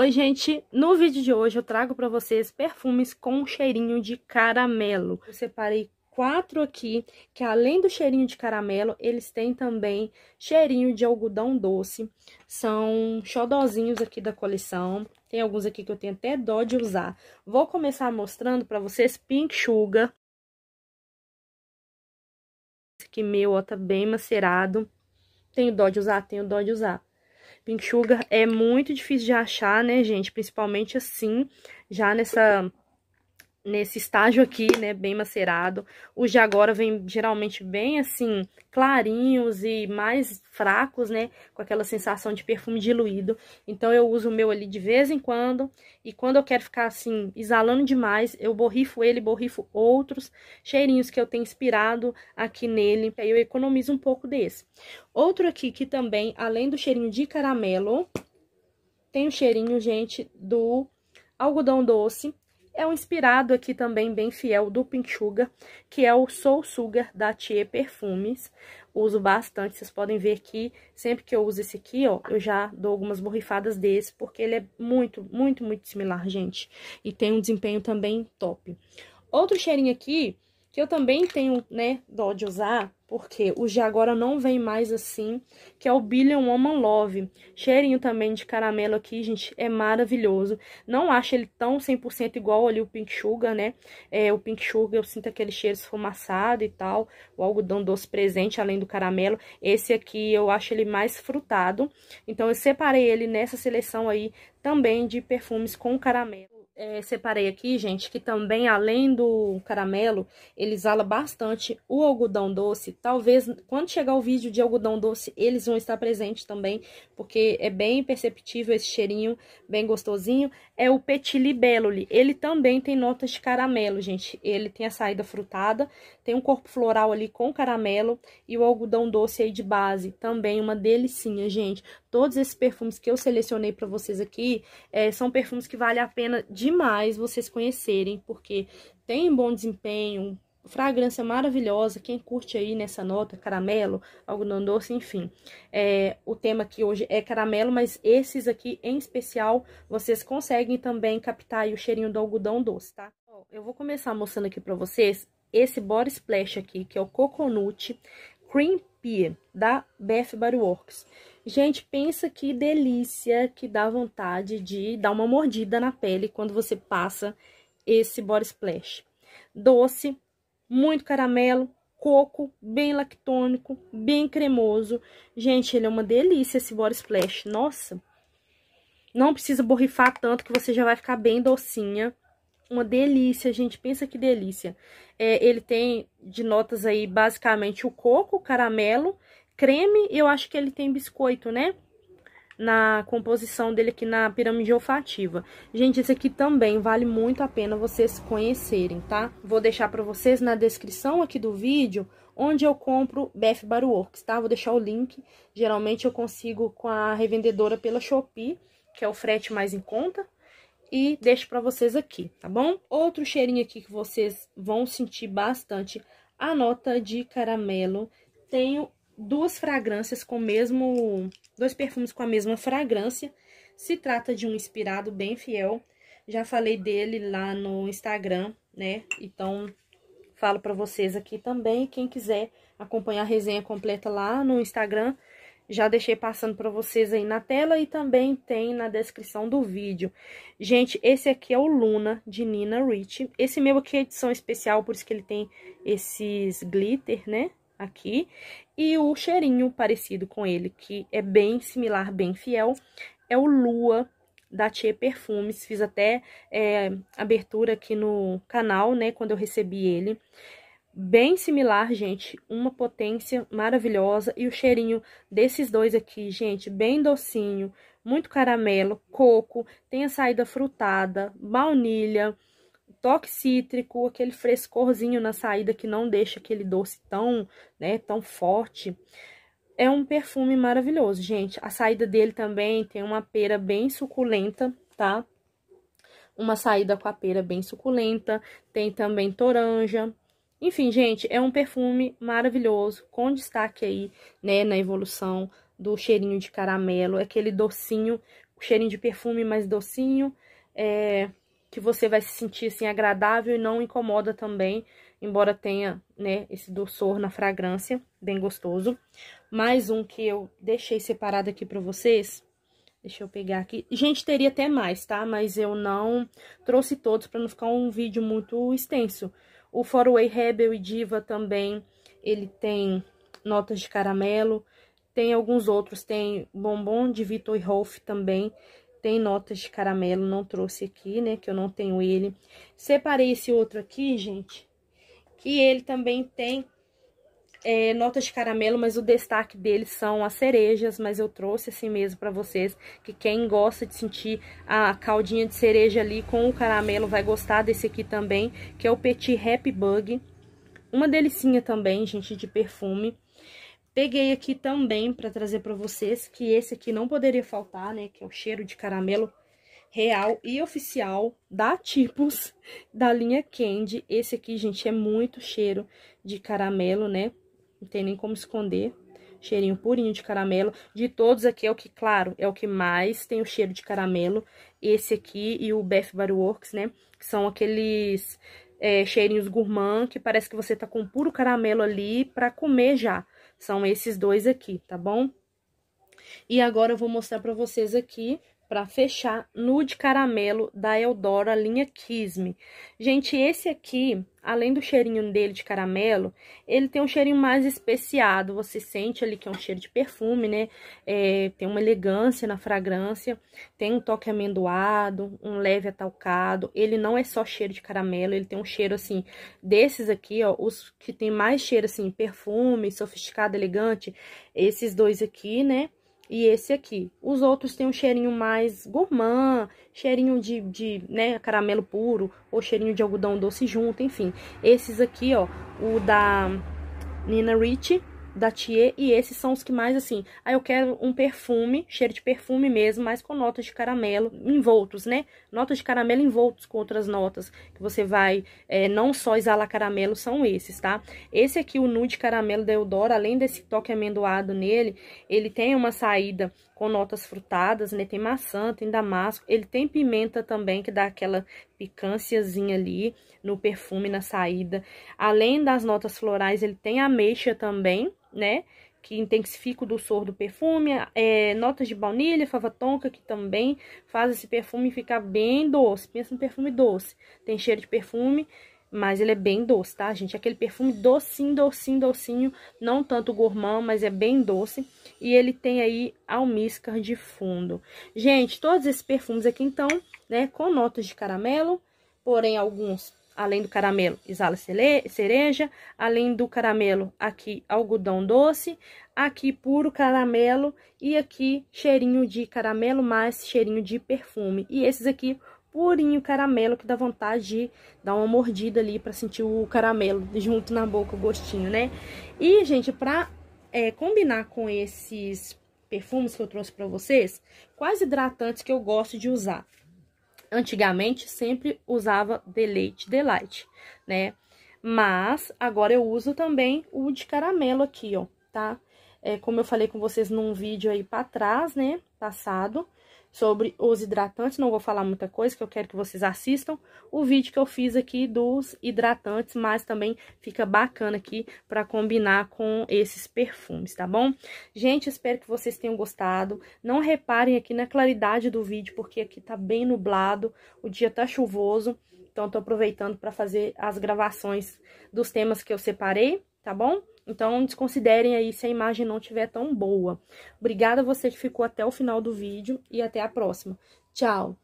Oi, gente! No vídeo de hoje eu trago para vocês perfumes com cheirinho de caramelo. Eu separei quatro aqui, que além do cheirinho de caramelo, eles têm também cheirinho de algodão doce. São xodozinhos aqui da coleção. Tem alguns aqui que eu tenho até dó de usar. Vou começar mostrando para vocês Pink Sugar. Esse aqui meu, ó, tá bem macerado. Tenho dó de usar, tenho dó de usar. Pink Sugar é muito difícil de achar, né, gente? Principalmente assim, já nessa nesse estágio aqui, né, bem macerado. Os de agora vêm geralmente bem, assim, clarinhos e mais fracos, né, com aquela sensação de perfume diluído. Então, eu uso o meu ali de vez em quando, e quando eu quero ficar, assim, exalando demais, eu borrifo ele, borrifo outros cheirinhos que eu tenho inspirado aqui nele, aí eu economizo um pouco desse. Outro aqui que também, além do cheirinho de caramelo, tem o cheirinho, gente, do algodão doce, é um inspirado aqui também bem fiel do Pinchuga, que é o Soul Sugar da Thier Perfumes. Uso bastante, vocês podem ver que sempre que eu uso esse aqui, ó, eu já dou algumas borrifadas desse, porque ele é muito, muito, muito similar, gente. E tem um desempenho também top. Outro cheirinho aqui, que eu também tenho, né, dó de usar, porque o de agora não vem mais assim, que é o Billion Woman Love. Cheirinho também de caramelo aqui, gente, é maravilhoso. Não acho ele tão 100% igual ali o Pink Sugar, né? É, o Pink Sugar eu sinto aquele cheiro esfumaçado e tal, o algodão doce presente, além do caramelo. Esse aqui eu acho ele mais frutado, então eu separei ele nessa seleção aí também de perfumes com caramelo é, separei aqui, gente, que também, além do caramelo, ele exala bastante o algodão doce. Talvez, quando chegar o vídeo de algodão doce, eles vão estar presentes também, porque é bem perceptível esse cheirinho, bem gostosinho. É o Petit Libellule. Ele também tem notas de caramelo, gente. Ele tem a saída frutada, tem um corpo floral ali com caramelo e o algodão doce aí de base. Também uma delicinha, gente. Todos esses perfumes que eu selecionei para vocês aqui é, são perfumes que vale a pena demais vocês conhecerem, porque tem bom desempenho, fragrância maravilhosa, quem curte aí nessa nota, caramelo, algodão doce, enfim. É, o tema aqui hoje é caramelo, mas esses aqui em especial, vocês conseguem também captar o cheirinho do algodão doce, tá? eu vou começar mostrando aqui pra vocês esse Body Splash aqui, que é o Coconut Cream Pie, da Bath Body Works. Gente, pensa que delícia que dá vontade de dar uma mordida na pele quando você passa esse body splash. Doce, muito caramelo, coco, bem lactônico, bem cremoso. Gente, ele é uma delícia esse body splash. Nossa, não precisa borrifar tanto que você já vai ficar bem docinha. Uma delícia, gente, pensa que delícia. É, ele tem de notas aí basicamente o coco, o caramelo creme e eu acho que ele tem biscoito, né? Na composição dele aqui na pirâmide olfativa. Gente, esse aqui também vale muito a pena vocês conhecerem, tá? Vou deixar pra vocês na descrição aqui do vídeo onde eu compro BF Baruworks, tá? Vou deixar o link. Geralmente eu consigo com a revendedora pela Shopee, que é o frete mais em conta e deixo para vocês aqui, tá bom? Outro cheirinho aqui que vocês vão sentir bastante, a nota de caramelo. Tenho duas fragrâncias com o mesmo... Dois perfumes com a mesma fragrância. Se trata de um inspirado bem fiel. Já falei dele lá no Instagram, né? Então, falo para vocês aqui também. Quem quiser acompanhar a resenha completa lá no Instagram, já deixei passando para vocês aí na tela e também tem na descrição do vídeo. Gente, esse aqui é o Luna, de Nina Rich. Esse meu aqui é edição especial, por isso que ele tem esses glitter, né? aqui, e o cheirinho parecido com ele, que é bem similar, bem fiel, é o Lua da Tchê Perfumes. Fiz até é, abertura aqui no canal, né, quando eu recebi ele. Bem similar, gente, uma potência maravilhosa. E o cheirinho desses dois aqui, gente, bem docinho, muito caramelo, coco, tem a saída frutada, baunilha, toque cítrico, aquele frescorzinho na saída que não deixa aquele doce tão, né, tão forte. É um perfume maravilhoso, gente. A saída dele também tem uma pera bem suculenta, tá? Uma saída com a pera bem suculenta, tem também toranja. Enfim, gente, é um perfume maravilhoso, com destaque aí, né, na evolução do cheirinho de caramelo, é aquele docinho, cheirinho de perfume mais docinho, é, que você vai se sentir, assim, agradável e não incomoda também, embora tenha, né, esse doçor na fragrância, bem gostoso. Mais um que eu deixei separado aqui pra vocês, deixa eu pegar aqui. Gente, teria até mais, tá? Mas eu não trouxe todos pra não ficar um vídeo muito extenso. O Foraway Rebel e Diva também, ele tem notas de caramelo, tem alguns outros, tem bombom de Vitor e Rolf também, tem notas de caramelo, não trouxe aqui, né? Que eu não tenho ele. Separei esse outro aqui, gente. Que ele também tem é, notas de caramelo, mas o destaque dele são as cerejas, mas eu trouxe assim mesmo para vocês, que quem gosta de sentir a caldinha de cereja ali com o caramelo vai gostar desse aqui também, que é o Petit Happy Bug. Uma delicinha também, gente, de perfume. Peguei aqui também para trazer para vocês que esse aqui não poderia faltar, né? Que é o cheiro de caramelo real e oficial da Tipos, da linha Candy. Esse aqui, gente, é muito cheiro de caramelo, né? Não tem nem como esconder. Cheirinho purinho de caramelo. De todos aqui é o que, claro, é o que mais tem o cheiro de caramelo. Esse aqui e o Beth Body Works, né? Que são aqueles é, cheirinhos gourmand que parece que você tá com puro caramelo ali pra comer já. São esses dois aqui, tá bom? E agora eu vou mostrar pra vocês aqui para fechar, nude caramelo da Eldora, linha Kisme. Gente, esse aqui, além do cheirinho dele de caramelo, ele tem um cheirinho mais especiado, você sente ali que é um cheiro de perfume, né? É, tem uma elegância na fragrância, tem um toque amendoado, um leve atalcado, ele não é só cheiro de caramelo, ele tem um cheiro, assim, desses aqui, ó, os que tem mais cheiro, assim, perfume, sofisticado, elegante, esses dois aqui, né? e esse aqui. Os outros têm um cheirinho mais gourmand, cheirinho de, de né, caramelo puro, ou cheirinho de algodão doce junto, enfim. Esses aqui, ó, o da Nina Rich da Thier e esses são os que mais assim, aí ah, eu quero um perfume, cheiro de perfume mesmo, mas com notas de caramelo envoltos, né? Notas de caramelo envoltos com outras notas que você vai é, não só exalar caramelo, são esses, tá? Esse aqui, o nude caramelo da Eudora, além desse toque amendoado nele, ele tem uma saída com notas frutadas, né? Tem maçã, tem damasco, ele tem pimenta também, que dá aquela picânciazinha ali no perfume, na saída. Além das notas florais, ele tem ameixa também, né? que intensifica o doçor do perfume, é, notas de baunilha, fava tonka, que também faz esse perfume ficar bem doce. Pensa no perfume doce. Tem cheiro de perfume mas ele é bem doce, tá, gente? Aquele perfume docinho, docinho, docinho, não tanto gourmand, mas é bem doce. E ele tem aí almíscar de fundo. Gente, todos esses perfumes aqui, então, né, com notas de caramelo, porém alguns, além do caramelo, exala cereja, além do caramelo, aqui algodão doce, aqui puro caramelo e aqui cheirinho de caramelo mais cheirinho de perfume. E esses aqui purinho caramelo que dá vontade de dar uma mordida ali para sentir o caramelo junto na boca, o gostinho, né? E, gente, pra é, combinar com esses perfumes que eu trouxe para vocês, quais hidratantes que eu gosto de usar? Antigamente, sempre usava Deleite Delight, né? Mas, agora eu uso também o de caramelo aqui, ó, tá? É, como eu falei com vocês num vídeo aí para trás, né, passado, sobre os hidratantes. Não vou falar muita coisa, que eu quero que vocês assistam o vídeo que eu fiz aqui dos hidratantes, mas também fica bacana aqui para combinar com esses perfumes, tá bom? Gente, espero que vocês tenham gostado. Não reparem aqui na claridade do vídeo, porque aqui tá bem nublado, o dia tá chuvoso. Então, tô aproveitando para fazer as gravações dos temas que eu separei, tá bom? Então, desconsiderem aí se a imagem não estiver tão boa. Obrigada a você que ficou até o final do vídeo e até a próxima. Tchau!